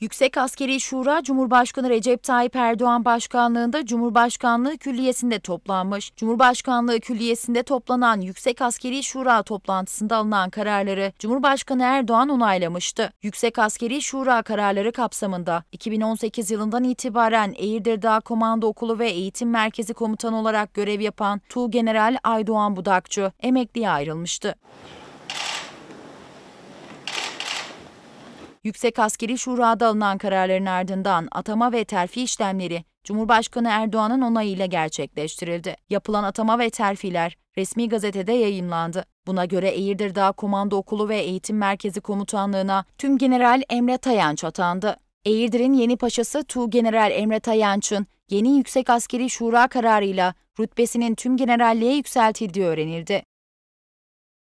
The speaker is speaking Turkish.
Yüksek Askeri Şura Cumhurbaşkanı Recep Tayyip Erdoğan başkanlığında Cumhurbaşkanlığı Külliyesi'nde toplanmış. Cumhurbaşkanlığı Külliyesi'nde toplanan Yüksek Askeri Şura toplantısında alınan kararları Cumhurbaşkanı Erdoğan onaylamıştı. Yüksek Askeri Şura kararları kapsamında 2018 yılından itibaren Eğirdir Dağ Komando Okulu ve Eğitim Merkezi Komutanı olarak görev yapan Tuğgeneral Aydoğan Budakçı emekliye ayrılmıştı. Yüksek Askeri Şura'da alınan kararların ardından atama ve terfi işlemleri Cumhurbaşkanı Erdoğan'ın onayıyla gerçekleştirildi. Yapılan atama ve terfiler resmi gazetede yayınlandı. Buna göre Eğirdir Dağ Komando Okulu ve Eğitim Merkezi Komutanlığı'na tüm General Emre Tayanç atandı. Eğirdir'in yeni paşası Tu General Emre Tayanç'ın yeni Yüksek Askeri Şura kararıyla rütbesinin tüm generalliğe yükseltildiği öğrenildi.